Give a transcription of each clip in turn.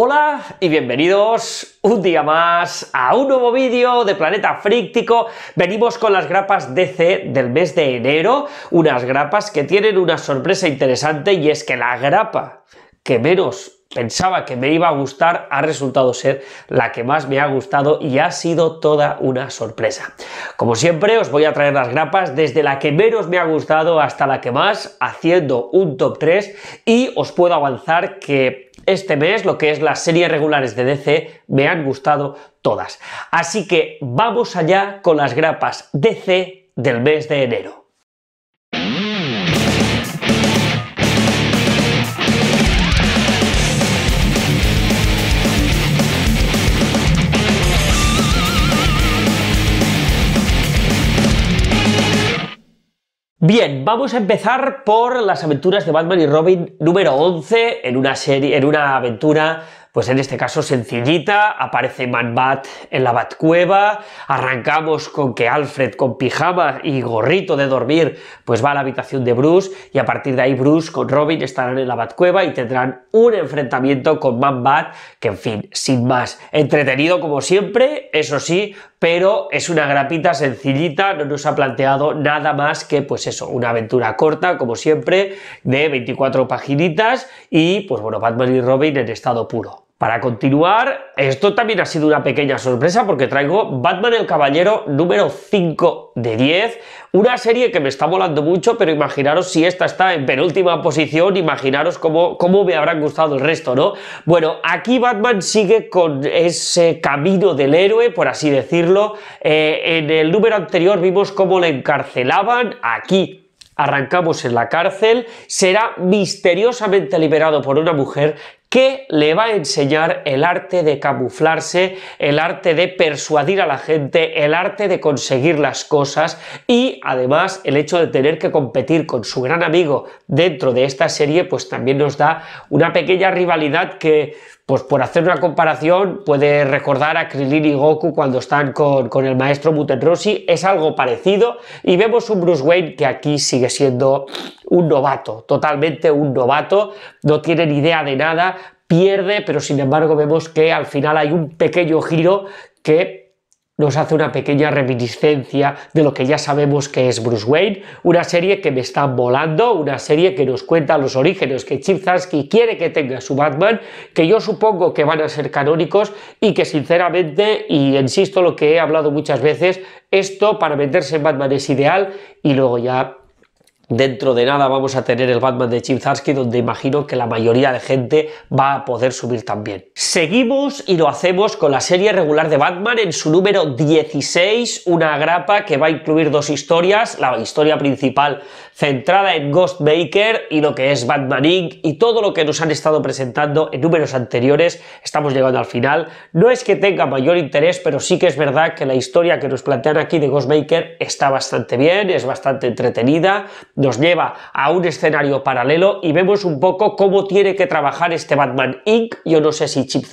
Hola y bienvenidos un día más a un nuevo vídeo de Planeta Fríctico. Venimos con las grapas DC del mes de enero, unas grapas que tienen una sorpresa interesante y es que la grapa que menos pensaba que me iba a gustar ha resultado ser la que más me ha gustado y ha sido toda una sorpresa. Como siempre os voy a traer las grapas desde la que menos me ha gustado hasta la que más haciendo un top 3 y os puedo avanzar que este mes, lo que es las series regulares de DC, me han gustado todas. Así que vamos allá con las grapas DC del mes de enero. Bien, vamos a empezar por las aventuras de Batman y Robin número 11 en una serie, en una aventura pues en este caso sencillita, aparece Man-Bat en la Batcueva, arrancamos con que Alfred con pijama y gorrito de dormir, pues va a la habitación de Bruce y a partir de ahí Bruce con Robin estarán en la Batcueva y tendrán un enfrentamiento con Man-Bat, que en fin, sin más, entretenido como siempre, eso sí, pero es una grapita sencillita, no nos ha planteado nada más que pues eso, una aventura corta como siempre de 24 paginitas y pues bueno, Batman y Robin en estado puro. Para continuar, esto también ha sido una pequeña sorpresa porque traigo Batman el Caballero número 5 de 10, una serie que me está volando mucho, pero imaginaros si esta está en penúltima posición, imaginaros cómo, cómo me habrán gustado el resto, ¿no? Bueno, aquí Batman sigue con ese camino del héroe, por así decirlo. Eh, en el número anterior vimos cómo le encarcelaban, aquí arrancamos en la cárcel, será misteriosamente liberado por una mujer que le va a enseñar el arte de camuflarse, el arte de persuadir a la gente, el arte de conseguir las cosas y además el hecho de tener que competir con su gran amigo dentro de esta serie pues también nos da una pequeña rivalidad que pues por hacer una comparación, puede recordar a Krilin y Goku cuando están con, el maestro Muten es algo parecido, y vemos un Bruce Wayne que aquí sigue siendo un novato, totalmente un novato, no tiene ni idea de nada, pierde, pero sin embargo vemos que al final hay un pequeño giro que nos hace una pequeña reminiscencia de lo que ya sabemos que es Bruce Wayne, una serie que me está volando, una serie que nos cuenta los orígenes que Chip Zansky quiere que tenga su Batman, que yo supongo que van a ser canónicos y que sinceramente, y insisto lo que he hablado muchas veces, esto para meterse en Batman es ideal y luego ya Dentro de nada vamos a tener el Batman de Chip donde imagino que la mayoría de gente va a poder subir también. Seguimos y lo hacemos con la serie regular de Batman en su número 16, una grapa que va a incluir dos historias, la historia principal centrada en Ghostmaker y lo que es Batman Inc. y todo lo que nos han estado presentando en números anteriores. Estamos llegando al final. No es que tenga mayor interés, pero sí que es verdad que la historia que nos plantean aquí de Ghostmaker está bastante bien, es bastante entretenida nos lleva a un escenario paralelo y vemos un poco cómo tiene que trabajar este Batman Inc. Yo no sé si Chip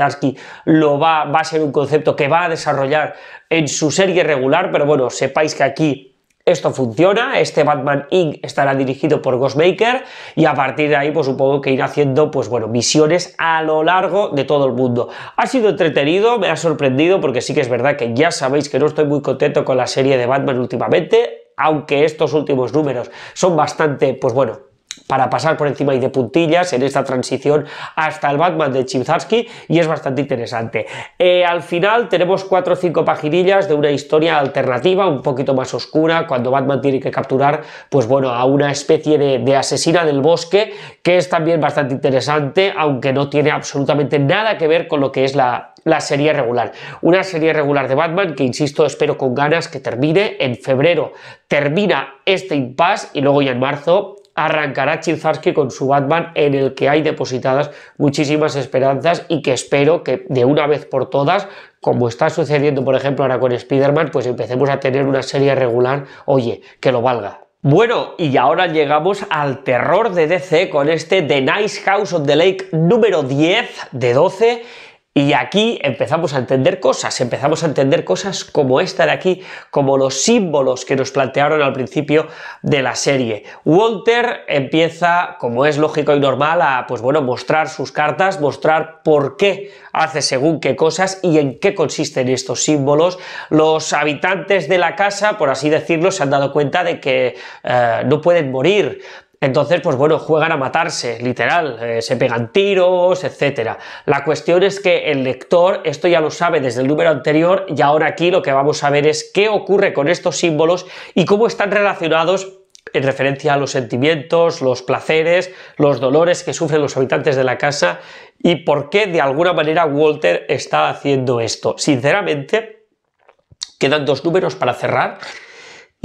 lo va, a ser un concepto que va a desarrollar en su serie regular, pero bueno, sepáis que aquí esto funciona, este Batman Inc. estará dirigido por Ghostmaker y a partir de ahí pues supongo que irá haciendo pues bueno, misiones a lo largo de todo el mundo. Ha sido entretenido, me ha sorprendido porque sí que es verdad que ya sabéis que no estoy muy contento con la serie de Batman últimamente, aunque estos últimos números son bastante, pues bueno, para pasar por encima y de puntillas en esta transición hasta el Batman de Chimzarsky... y es bastante interesante. Eh, al final tenemos cuatro o cinco paginillas de una historia alternativa, un poquito más oscura, cuando Batman tiene que capturar, pues bueno, a una especie de, asesina del bosque, que es también bastante interesante, aunque no tiene absolutamente nada que ver con lo que es la, la serie regular. Una serie regular de Batman que, insisto, espero con ganas que termine. En febrero termina este impasse y luego ya en marzo arrancará Chilzarsky con su Batman en el que hay depositadas muchísimas esperanzas y que espero que de una vez por todas, como está sucediendo por ejemplo ahora con Spider-Man, pues empecemos a tener una serie regular, oye, que lo valga. Bueno, y ahora llegamos al terror de DC con este The Nice House of the Lake número 10 de 12 y aquí empezamos a entender cosas, empezamos a entender cosas como esta de aquí, como los símbolos que nos plantearon al principio de la serie. Walter empieza, como es lógico y normal, a pues bueno, mostrar sus cartas, mostrar por qué hace según qué cosas y en qué consisten estos símbolos. Los habitantes de la casa, por así decirlo, se han dado cuenta de que eh, no pueden morir, entonces, pues bueno, juegan a matarse, literal, eh, se pegan tiros, etc. La cuestión es que el lector, esto ya lo sabe desde el número anterior, y ahora aquí lo que vamos a ver es qué ocurre con estos símbolos y cómo están relacionados en referencia a los sentimientos, los placeres, los dolores que sufren los habitantes de la casa y por qué de alguna manera Walter está haciendo esto. Sinceramente, quedan dos números para cerrar.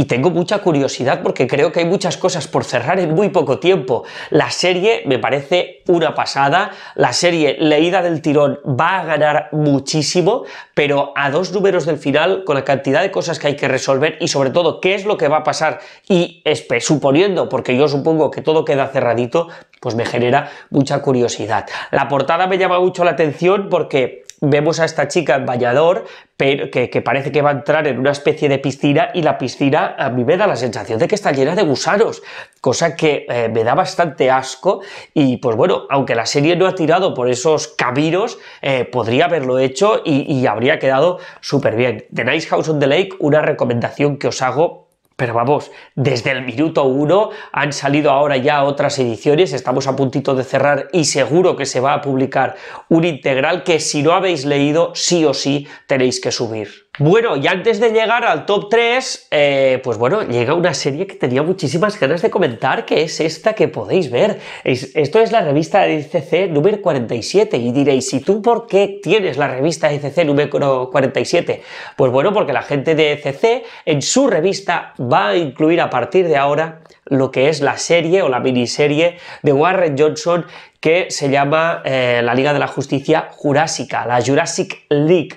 Y tengo mucha curiosidad porque creo que hay muchas cosas por cerrar en muy poco tiempo. La serie me parece una pasada, la serie leída del tirón va a ganar muchísimo, pero a dos números del final, con la cantidad de cosas que hay que resolver y sobre todo qué es lo que va a pasar y suponiendo, porque yo supongo que todo queda cerradito, pues me genera mucha curiosidad. La portada me llama mucho la atención porque vemos a esta chica en Vallador, pero que, parece que va a entrar en una especie de piscina y la piscina a mí me da la sensación de que está llena de gusanos, cosa que eh, me da bastante asco y pues bueno, aunque la serie no ha tirado por esos cabiros eh, podría haberlo hecho y, y habría quedado súper bien. The Nice House on the Lake, una recomendación que os hago pero vamos, desde el minuto uno han salido ahora ya otras ediciones, estamos a puntito de cerrar y seguro que se va a publicar un integral que si no habéis leído, sí o sí tenéis que subir. Bueno, y antes de llegar al top 3, eh, pues bueno, llega una serie que tenía muchísimas ganas de comentar, que es esta que podéis ver. esto es la revista de ECC número 47 y diréis, ¿y tú por qué tienes la revista de ECC número 47? Pues bueno, porque la gente de ECC en su revista va a incluir a partir de ahora lo que es la serie o la miniserie de Warren Johnson que se llama eh, La Liga de la Justicia Jurásica, la Jurassic League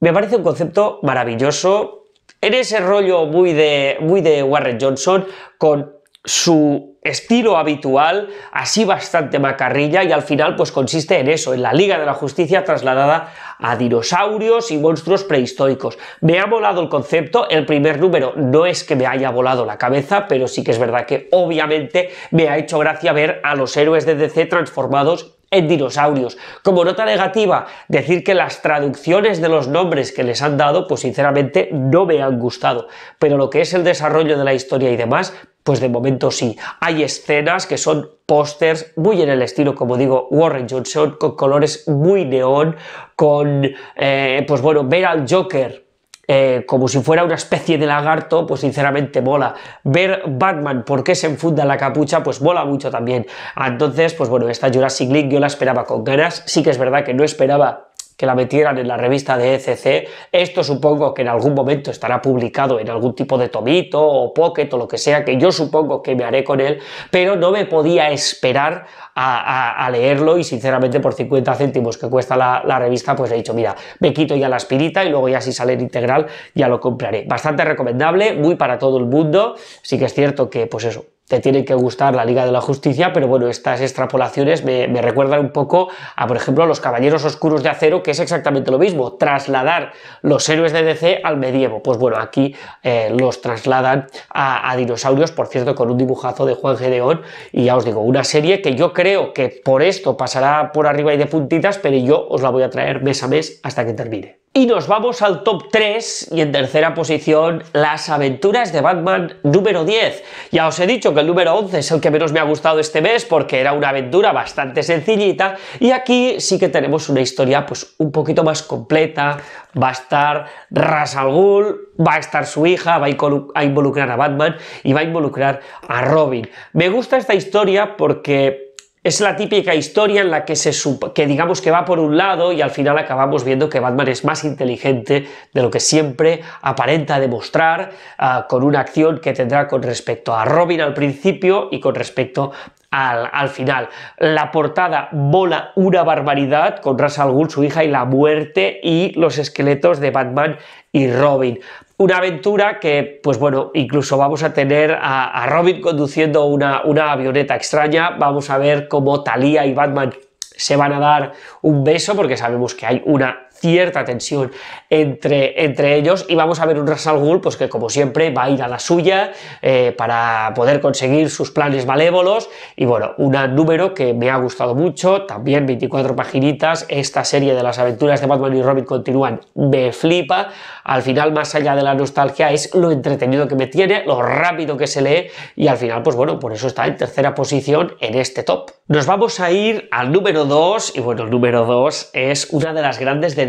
me parece un concepto maravilloso. En ese rollo muy de, de Warren Johnson, con su estilo habitual, así bastante macarrilla, y al final pues consiste en eso, en la Liga de la Justicia trasladada a dinosaurios y monstruos prehistóricos. Me ha volado el concepto, el primer número no es que me haya volado la cabeza, pero sí que es verdad que obviamente me ha hecho gracia ver a los héroes de DC transformados en dinosaurios. Como nota negativa, decir que las traducciones de los nombres que les han dado, pues sinceramente no me han gustado. Pero lo que es el desarrollo de la historia y demás, pues de momento sí. Hay escenas que son pósters muy en el estilo, como digo, Warren Johnson, con colores muy neón, con, eh, pues bueno, ver al Joker eh, como si fuera una especie de lagarto, pues sinceramente mola. Ver Batman por qué se enfunda la capucha, pues mola mucho también. Ah, entonces, pues bueno, esta Jurassic League yo la esperaba con ganas. Sí que es verdad que no esperaba que la metieran en la revista de ECC. Esto supongo que en algún momento estará publicado en algún tipo de tomito o pocket o lo que sea, que yo supongo que me haré con él, pero no me podía esperar a, leerlo y sinceramente por 50 céntimos que cuesta la, revista, pues he dicho, mira, me quito ya la aspirita y luego ya si sale en integral ya lo compraré. Bastante recomendable, muy para todo el mundo, sí que es cierto que pues eso, te tiene que gustar la Liga de la Justicia, pero bueno, estas extrapolaciones me, recuerdan un poco a, por ejemplo, a los Caballeros Oscuros de Acero, que es exactamente lo mismo, trasladar los héroes de DC al medievo. Pues bueno, aquí eh, los trasladan a, a, dinosaurios, por cierto, con un dibujazo de Juan Gedeón, y ya os digo, una serie que yo creo que por esto pasará por arriba y de puntitas, pero yo os la voy a traer mes a mes hasta que termine. Y nos vamos al top 3 y en tercera posición las aventuras de Batman número 10. Ya os he dicho que el número 11 es el que menos me ha gustado este mes porque era una aventura bastante sencillita y aquí sí que tenemos una historia pues un poquito más completa. Va a estar Ras va a estar su hija, va a involucrar a Batman y va a involucrar a Robin. Me gusta esta historia porque es la típica historia en la que se que digamos que va por un lado y al final acabamos viendo que Batman es más inteligente de lo que siempre aparenta demostrar ah, con una acción que tendrá con respecto a Robin al principio y con respecto al, al, final. La portada mola una barbaridad con Ra's al Ghul, su hija y la muerte y los esqueletos de Batman y Robin una aventura que, pues bueno, incluso vamos a tener a, Robin conduciendo una, una, avioneta extraña, vamos a ver cómo Thalía y Batman se van a dar un beso, porque sabemos que hay una cierta tensión entre, entre ellos y vamos a ver un Ras pues que como siempre va a ir a la suya eh, para poder conseguir sus planes malévolos y bueno, un número que me ha gustado mucho, también 24 paginitas, esta serie de las aventuras de Batman y Robin continúan, me flipa, al final más allá de la nostalgia es lo entretenido que me tiene, lo rápido que se lee y al final pues bueno, por eso está en tercera posición en este top. Nos vamos a ir al número 2 y bueno, el número 2 es una de las grandes de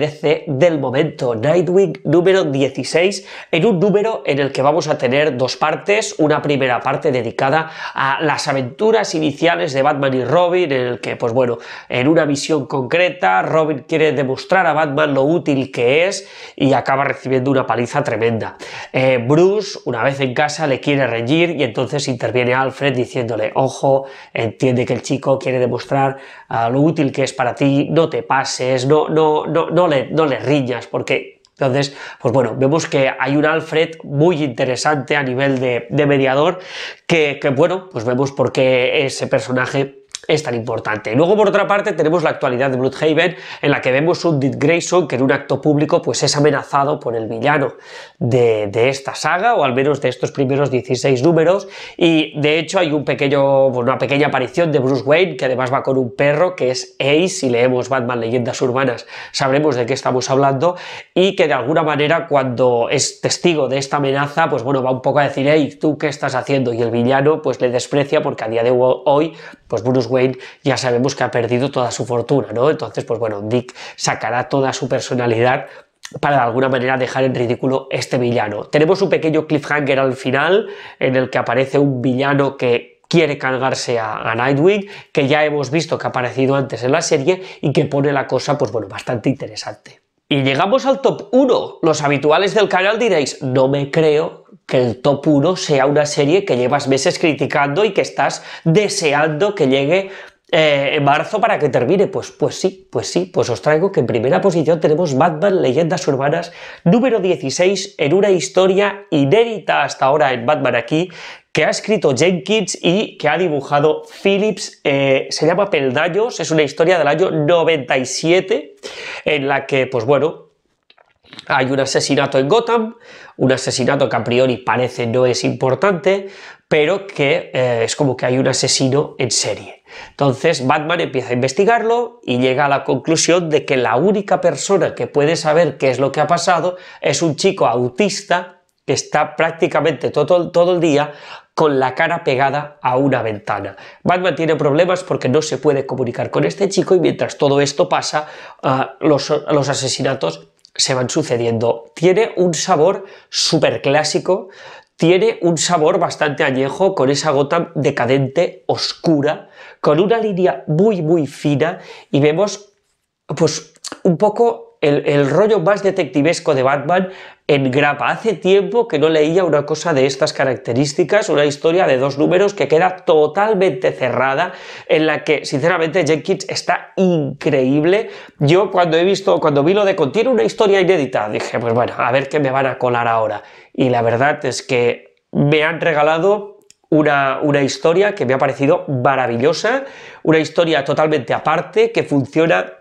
del momento, Nightwing número 16, en un número en el que vamos a tener dos partes, una primera parte dedicada a las aventuras iniciales de Batman y Robin, en el que, pues bueno, en una misión concreta, Robin quiere demostrar a Batman lo útil que es y acaba recibiendo una paliza tremenda. Eh, Bruce, una vez en casa, le quiere reñir y entonces interviene Alfred diciéndole, ojo, entiende que el chico quiere demostrar ah, lo útil que es para ti, no te pases, no, no, no no le, riñas, porque entonces, pues bueno, vemos que hay un Alfred muy interesante a nivel de, mediador, que, que, bueno, pues vemos por qué ese personaje es tan importante. Luego, por otra parte, tenemos la actualidad de Bloodhaven, en la que vemos un Dick Grayson que en un acto público pues, es amenazado por el villano de, esta saga, o al menos de estos primeros 16 números, y de hecho hay un pequeño, una pequeña aparición de Bruce Wayne, que además va con un perro, que es Ace, si leemos Batman Leyendas Urbanas sabremos de qué estamos hablando, y que de alguna manera cuando es testigo de esta amenaza, pues bueno, va un poco a decir, hey, ¿tú qué estás haciendo? Y el villano pues le desprecia porque a día de hoy, pues Bruce Wayne ya sabemos que ha perdido toda su fortuna, ¿no? Entonces, pues bueno, Dick sacará toda su personalidad para de alguna manera dejar en ridículo este villano. Tenemos un pequeño cliffhanger al final en el que aparece un villano que quiere cargarse a, Nightwing, que ya hemos visto que ha aparecido antes en la serie y que pone la cosa, pues bueno, bastante interesante. Y llegamos al top 1. Los habituales del canal diréis, no me creo que el top 1 sea una serie que llevas meses criticando y que estás deseando que llegue eh, en marzo para que termine. Pues, pues sí, pues sí, pues os traigo que en primera posición tenemos Batman Leyendas Urbanas número 16 en una historia inédita hasta ahora en Batman aquí, que ha escrito Jenkins y que ha dibujado Phillips. Eh, se llama Peldaños, es una historia del año 97 en la que, pues bueno, hay un asesinato en Gotham, un asesinato que a priori parece no es importante, pero que eh, es como que hay un asesino en serie. Entonces Batman empieza a investigarlo y llega a la conclusión de que la única persona que puede saber qué es lo que ha pasado es un chico autista que está prácticamente todo, todo el día con la cara pegada a una ventana. Batman tiene problemas porque no se puede comunicar con este chico y mientras todo esto pasa, ah, los, asesinatos se van sucediendo. Tiene un sabor súper clásico, tiene un sabor bastante añejo con esa gota decadente, oscura, con una línea muy, muy fina y vemos pues un poco el, rollo más detectivesco de Batman en grapa. Hace tiempo que no leía una cosa de estas características, una historia de dos números que queda totalmente cerrada, en la que sinceramente Jenkins está increíble. Yo cuando he visto, cuando vi lo de contiene una historia inédita, dije, pues bueno, a ver qué me van a colar ahora. Y la verdad es que me han regalado una, una, historia que me ha parecido maravillosa, una historia totalmente aparte que funciona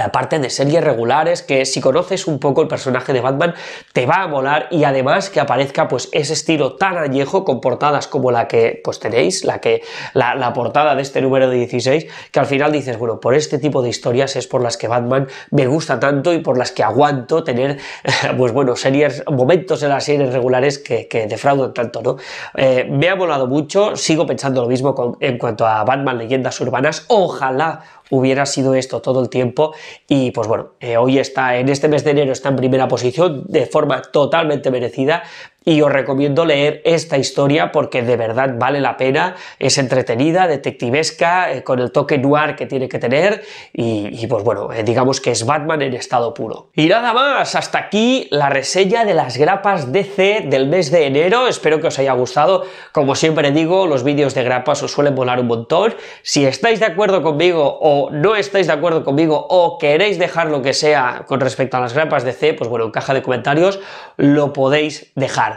aparte de series regulares que si conoces un poco el personaje de Batman te va a molar y además que aparezca pues ese estilo tan añejo con portadas como la que pues, tenéis, la que la, portada de este número de 16 que al final dices, bueno, por este tipo de historias es por las que Batman me gusta tanto y por las que aguanto tener pues bueno, series, momentos de las series regulares que, defraudan tanto, ¿no? Eh, me ha molado mucho, sigo pensando lo mismo en cuanto a Batman Leyendas Urbanas, ojalá hubiera sido esto todo el tiempo y pues bueno, eh, hoy está en este mes de enero está en primera posición de forma totalmente merecida, y os recomiendo leer esta historia porque de verdad vale la pena, es entretenida, detectivesca, eh, con el toque noir que tiene que tener y, pues bueno, eh, digamos que es Batman en estado puro. Y nada más, hasta aquí la reseña de las grapas DC del mes de enero, espero que os haya gustado, como siempre digo, los vídeos de grapas os suelen volar un montón, si estáis de acuerdo conmigo o no estáis de acuerdo conmigo o queréis dejar lo que sea con respecto a las grapas DC, pues bueno, en caja de comentarios lo podéis dejar.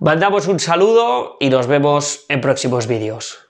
Mandamos un saludo y nos vemos en próximos vídeos.